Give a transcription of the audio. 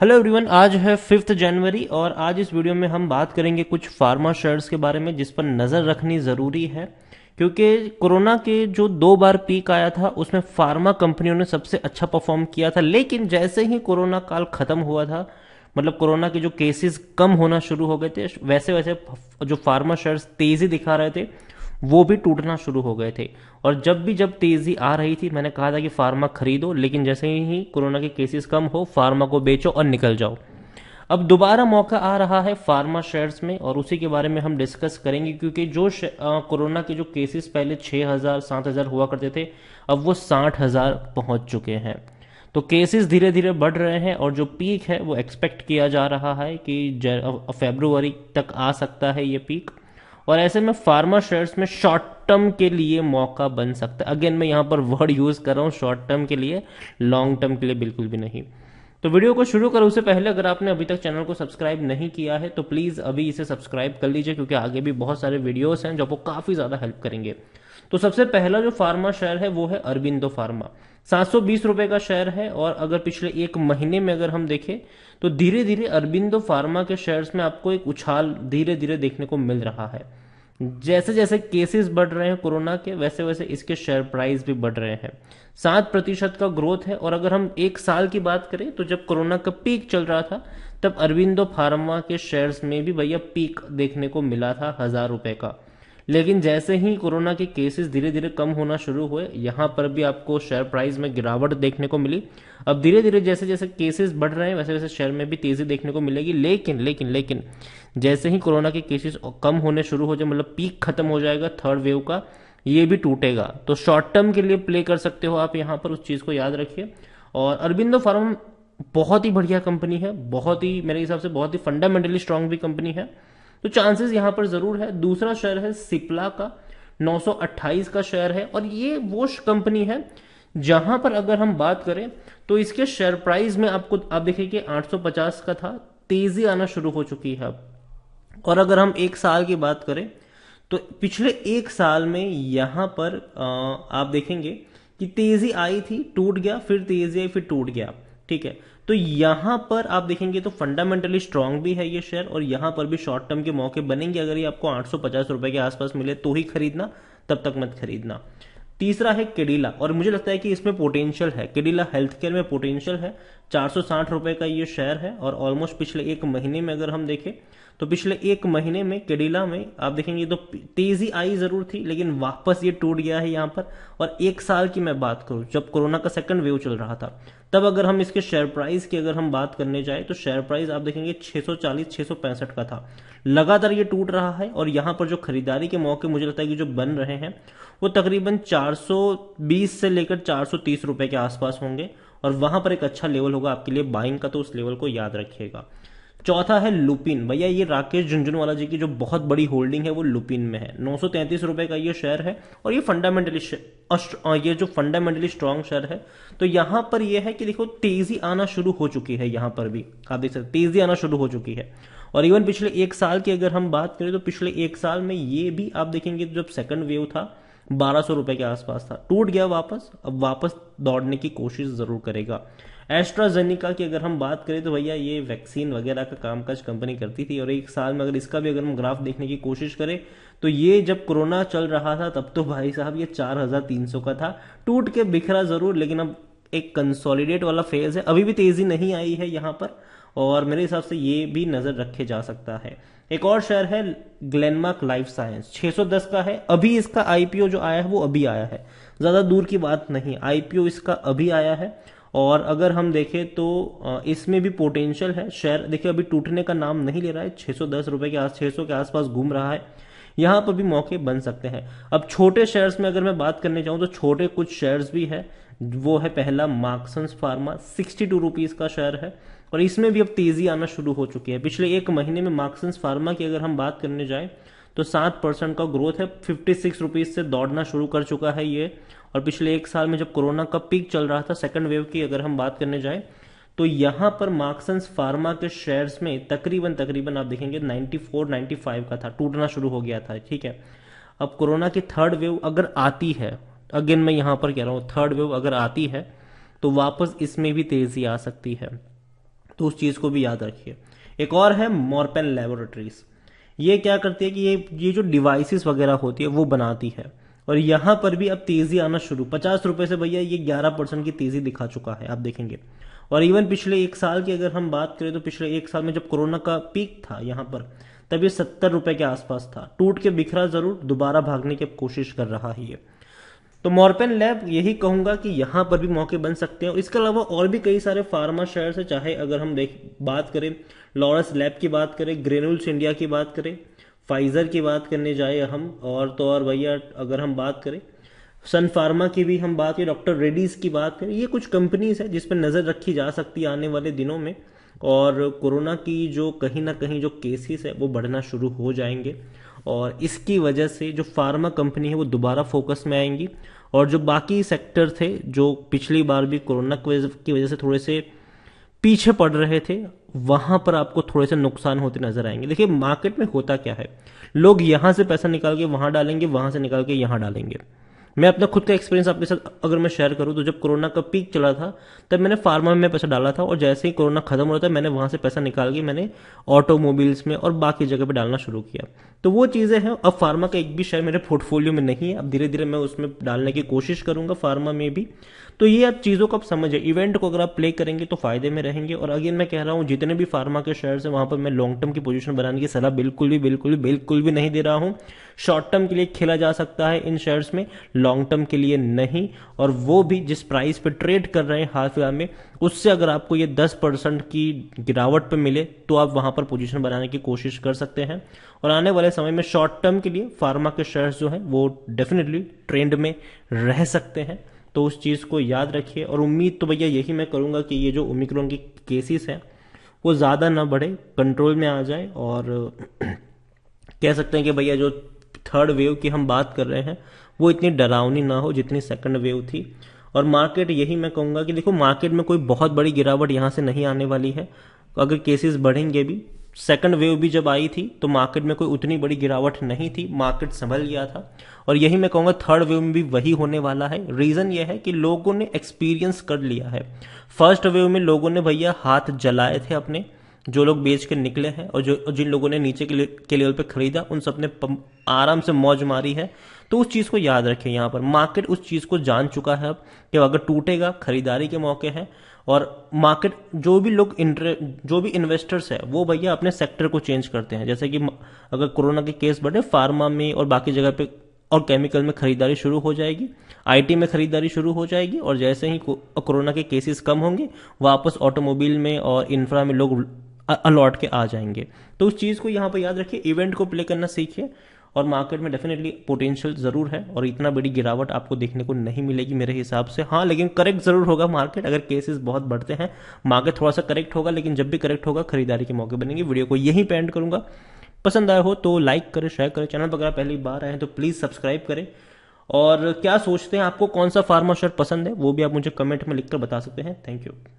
hello everyone आज है fifth जनवरी और आज इस वीडियो में हम बात करेंगे कुछ फार्मा शेयर्स के बारे में जिस पर नज़र रखनी ज़रूरी है क्योंकि कोरोना के जो दो बार पीक आया था उसमें फार्मा कंपनियों ने सबसे अच्छा परफॉर्म किया था लेकिन जैसे ही कोरोना काल ख़त्म हुआ था मतलब कोरोना के जो केसेस कम होना शुरू हो गए थे वैसे वैसे जो फार्मा शेयर्स तेज़ी दिखा रहे थे वो भी टूटना शुरू हो गए थे और जब भी जब तेज़ी आ रही थी मैंने कहा था कि फार्मा खरीदो लेकिन जैसे ही कोरोना के केसेस कम हो फार्मा को बेचो और निकल जाओ अब दोबारा मौका आ रहा है फार्मा शेयर्स में और उसी के बारे में हम डिस्कस करेंगे क्योंकि जो कोरोना के जो केसेस पहले 6000 7000 हुआ करते थे अब वो 60000 पहुंच चुके हैं तो केसेस धीरे धीरे बढ़ रहे हैं और जो पीक है वो एक्सपेक्ट किया जा रहा है कि फेब्रुवरी तक आ सकता है ये पीक और ऐसे में फार्मा शेयर्स में शॉर्ट टर्म के लिए मौका बन सकता है अगेन मैं यहाँ पर वर्ड यूज़ कर रहा हूँ शॉर्ट टर्म के लिए लॉन्ग टर्म के लिए बिल्कुल भी नहीं तो वीडियो को शुरू करो उससे पहले अगर आपने अभी तक चैनल को सब्सक्राइब नहीं किया है तो प्लीज़ अभी इसे सब्सक्राइब कर लीजिए क्योंकि आगे भी बहुत सारे वीडियोस हैं जो आपको काफ़ी ज़्यादा हेल्प करेंगे तो सबसे पहला जो फार्मा शेयर है वो है अरबिंदो फार्मा सात रुपए का शेयर है और अगर पिछले एक महीने में अगर हम देखें तो धीरे धीरे अरबिंदो फार्मा के शेयर्स में आपको एक उछाल धीरे धीरे देखने को मिल रहा है जैसे जैसे केसेस बढ़ रहे हैं कोरोना के वैसे वैसे इसके शेयर प्राइस भी बढ़ रहे हैं सात प्रतिशत का ग्रोथ है और अगर हम एक साल की बात करें तो जब कोरोना का पीक चल रहा था तब अरविंदो फार्मा के शेयर्स में भी भैया पीक देखने को मिला था हजार रुपए का लेकिन जैसे ही कोरोना के केसेस धीरे धीरे कम होना शुरू हुए यहाँ पर भी आपको शेयर प्राइस में गिरावट देखने को मिली अब धीरे धीरे जैसे जैसे केसेस बढ़ रहे हैं वैसे वैसे शेयर में भी तेज़ी देखने को मिलेगी लेकिन लेकिन लेकिन जैसे ही कोरोना के केसेस कम होने शुरू हो जाए मतलब पीक खत्म हो जाएगा थर्ड वेव का ये भी टूटेगा तो शॉर्ट टर्म के लिए प्ले कर सकते हो आप यहाँ पर उस चीज़ को याद रखिए और अरबिंदो फार्म बहुत ही बढ़िया कंपनी है बहुत ही मेरे हिसाब से बहुत ही फंडामेंटली स्ट्रांग भी कंपनी है तो चांसेस यहां पर जरूर है दूसरा शेयर है सिप्ला का 928 का शेयर है और ये वो कंपनी है जहां पर अगर हम बात करें तो इसके शेयर प्राइस में आपको आप देखिए कि 850 का था तेजी आना शुरू हो चुकी है अब और अगर हम एक साल की बात करें तो पिछले एक साल में यहां पर आप देखेंगे कि तेजी आई थी टूट गया फिर तेजी आई फिर टूट गया ठीक है तो यहां पर आप देखेंगे तो फंडामेंटली स्ट्रांग भी है ये शेयर और यहां पर भी शॉर्ट टर्म के मौके बनेंगे अगर ये आपको आठ सौ के आसपास मिले तो ही खरीदना तब तक मत खरीदना तीसरा है केडिला और मुझे लगता है कि इसमें पोटेंशियल है केडिला हेल्थ केयर में पोटेंशियल है चार सौ का ये शेयर है और ऑलमोस्ट पिछले एक महीने में अगर हम देखें तो पिछले एक महीने में केडिला में आप देखेंगे तो तेजी आई जरूर थी लेकिन वापस ये टूट गया है यहाँ पर और एक साल की मैं बात करूं जब कोरोना का सेकंड वेव चल रहा था तब अगर हम इसके शेयर प्राइस की अगर हम बात करने जाए तो शेयर प्राइस आप देखेंगे 640 665 का था लगातार ये टूट रहा है और यहाँ पर जो खरीदारी के मौके मुझे लगता है कि जो बन रहे हैं वो तकरीबन 420 से लेकर 430 रुपए के आसपास होंगे और वहां पर एक अच्छा लेवल होगा आपके लिए बाइंग का तो उस लेवल को याद रखिएगा चौथा है लुपिन भैया ये राकेश झुंझुनवाला जी की जो बहुत बड़ी होल्डिंग है वो लुपिन में है नौ रुपए का ये शेयर है और ये फंडामेंटली ये जो फंडामेंटली स्ट्रांग शेयर है तो यहां पर ये है कि देखो तेजी आना शुरू हो चुकी है यहां पर भी आप देख सकते तेजी आना शुरू हो चुकी है और इवन पिछले एक साल की अगर हम बात करें तो पिछले एक साल में ये भी आप देखेंगे जब सेकंड वेव था बारह सौ रुपए के आसपास था टूट गया वापस अब वापस दौड़ने की कोशिश ज़रूर करेगा एस्ट्राजेनिका की अगर हम बात करें तो भैया ये वैक्सीन वगैरह का कामकाज कंपनी करती थी और एक साल में अगर इसका भी अगर हम ग्राफ देखने की कोशिश करें तो ये जब कोरोना चल रहा था तब तो भाई साहब ये चार हजार तीन सौ का था टूट के बिखरा ज़रूर लेकिन अब एक कंसोलिडेट वाला फेज है अभी भी तेज़ी नहीं आई है यहाँ पर और मेरे हिसाब से ये भी नज़र रखे जा सकता है एक और शेयर है ग्लेनमार्क लाइफ साइंस 610 का है अभी इसका आईपीओ जो आया है वो अभी आया है ज़्यादा दूर की बात नहीं आईपीओ इसका अभी आया है और अगर हम देखें तो इसमें भी पोटेंशियल है शेयर देखिए अभी टूटने का नाम नहीं ले रहा है छह रुपए के आस छह के आसपास घूम रहा है यहाँ पर भी मौके बन सकते हैं अब छोटे शेयर्स में अगर मैं बात करने जाऊँ तो छोटे कुछ शेयर्स भी है वो है पहला Marksans pharma sixty two rupees का शेयर है और इसमें भी अब तेज़ी आना शुरू हो चुकी है पिछले एक महीने में मार्क्सन्स फार्मा की अगर हम बात करने जाएँ तो सात परसेंट का ग्रोथ है फिफ्टी सिक्स रुपीज़ से दौड़ना शुरू कर चुका है ये और पिछले एक साल में जब कोरोना का पीक चल रहा था सेकेंड वेव की अगर हम बात करने जाएँ तो यहाँ पर मार्क्सन्स फार्मा के शेयर्स में तकरीबन तकरीबन आप देखेंगे नाइन्टी फाइव का था टूटना शुरू हो गया था ठीक है अब कोरोना की थर्ड वेव अगर आती है अगेन मैं यहाँ पर कह रहा हूँ थर्ड वेव अगर आती है तो वापस इसमें भी तेजी आ सकती है तो उस चीज़ को भी याद रखिए एक और है मॉरपेन लेबोरेटरीज ये क्या करती है कि ये ये जो डिवाइसेस वगैरह होती है वो बनाती है और यहाँ पर भी अब तेज़ी आना शुरू पचास रुपए से भैया ये ग्यारह परसेंट की तेज़ी दिखा चुका है आप देखेंगे और इवन पिछले एक साल की अगर हम बात करें तो पिछले एक साल में जब कोरोना का पीक था यहाँ पर तब ये सत्तर रुपए के आसपास था टूट के बिखरा ज़रूर दोबारा भागने की कोशिश कर रहा है ये तो मॉरपेन लैब यही कहूंगा कि यहाँ पर भी मौके बन सकते हैं इसके अलावा और भी कई सारे फार्मा शेयर से चाहे अगर हम देख बात करें लॉरस लैब की बात करें ग्रेनुल्स इंडिया की बात करें फाइजर की बात करने जाए हम और तो और भैया अगर हम बात करें सन फार्मा की भी हम बात करें डॉक्टर रेडीज़ की बात करें ये कुछ कंपनीज है जिस पर नज़र रखी जा सकती है आने वाले दिनों में और कोरोना की जो कहीं ना कहीं जो केसेस है वो बढ़ना शुरू हो जाएंगे और इसकी वजह से जो फार्मा कंपनी है वो दोबारा फोकस में आएंगी और जो बाकी सेक्टर थे जो पिछली बार भी कोरोना की वजह से थोड़े से पीछे पड़ रहे थे वहां पर आपको थोड़े से नुकसान होते नजर आएंगे देखिए मार्केट में होता क्या है लोग यहां से पैसा निकाल के वहां डालेंगे वहां से निकाल के यहां डालेंगे मैं अपना खुद का एक्सपीरियंस आपके साथ अगर मैं शेयर करूँ तो जब कोरोना का पीक चला था तब मैंने फार्मा में पैसा डाला था और जैसे ही कोरोना खत्म हो रहा था मैंने वहाँ से पैसा निकाल के मैंने ऑटोमोबाइल्स में और बाकी जगह पर डालना शुरू किया तो वो चीज़ें हैं अब फार्मा का एक भी शेयर मेरे पोर्टफोलियो में नहीं है अब धीरे धीरे मैं उसमें डालने की कोशिश करूँगा फार्मा में भी तो ये आप चीज़ों को आप समझे इवेंट को अगर आप प्ले करेंगे तो फायदे में रहेंगे और अगेन मैं कह रहा हूँ जितने भी फार्मा के शेयर्स हैं वहाँ पर मैं लॉन्ग टर्म की पोजीशन बनाने की सलाह बिल्कुल भी बिल्कुल बिल्कुल भी नहीं दे रहा हूँ शॉर्ट टर्म के लिए खेला जा सकता है इन शेयर्स में लॉन्ग टर्म के लिए नहीं और वो भी जिस प्राइस पे ट्रेड कर रहे हैं हाल फिलहाल में उससे अगर आपको ये 10 परसेंट की गिरावट पे मिले तो आप वहां पर पोजीशन बनाने की कोशिश कर सकते हैं और आने वाले समय में शॉर्ट टर्म के लिए फार्मा के शेयर्स जो हैं वो डेफिनेटली ट्रेंड में रह सकते हैं तो उस चीज़ को याद रखिए और उम्मीद तो भैया यही मैं करूँगा कि ये जो ओमिक्रॉन की केसेस हैं वो ज़्यादा ना बढ़े कंट्रोल में आ जाए और कह सकते हैं कि भैया जो थर्ड वेव की हम बात कर रहे हैं वो इतनी डरावनी ना हो जितनी सेकंड वेव थी और मार्केट यही मैं कहूँगा कि देखो मार्केट में कोई बहुत बड़ी गिरावट यहाँ से नहीं आने वाली है अगर केसेस बढ़ेंगे भी सेकंड वेव भी जब आई थी तो मार्केट में कोई उतनी बड़ी गिरावट नहीं थी मार्केट संभल गया था और यही मैं कहूँगा थर्ड वेव में भी वही होने वाला है रीज़न यह है कि लोगों ने एक्सपीरियंस कर लिया है फर्स्ट वेव में लोगों ने भैया हाथ जलाए थे अपने जो लोग बेच के निकले हैं और जो जिन लोगों ने नीचे के, लेवल पे खरीदा उन सब ने आराम से मौज मारी है तो उस चीज़ को याद रखें यहाँ पर मार्केट उस चीज़ को जान चुका है अब कि अगर टूटेगा खरीदारी के मौके हैं और मार्केट जो भी लोग जो भी इन्वेस्टर्स है वो भैया अपने सेक्टर को चेंज करते हैं जैसे कि अगर कोरोना के केस बढ़े फार्मा में और बाकी जगह पे और केमिकल में खरीदारी शुरू हो जाएगी आईटी में खरीदारी शुरू हो जाएगी और जैसे ही कोरोना के केसेस कम होंगे वापस ऑटोमोबाइल में और इंफ्रा में लोग अलॉट के आ जाएंगे तो उस चीज़ को यहाँ पर याद रखिए इवेंट को प्ले करना सीखिए और मार्केट में डेफिनेटली पोटेंशियल ज़रूर है और इतना बड़ी गिरावट आपको देखने को नहीं मिलेगी मेरे हिसाब से हाँ लेकिन करेक्ट ज़रूर होगा मार्केट अगर केसेस बहुत बढ़ते हैं मार्केट थोड़ा सा करेक्ट होगा लेकिन जब भी करेक्ट होगा खरीदारी के मौके बनेंगे वीडियो को यहीं पे एंड पसंद आया हो तो लाइक करें शेयर करें चैनल पर अगर पहली बार आए हैं तो प्लीज़ सब्सक्राइब करें और क्या सोचते हैं आपको कौन सा फार्मा शर्ट पसंद है वो भी आप मुझे कमेंट में लिखकर बता सकते हैं थैंक यू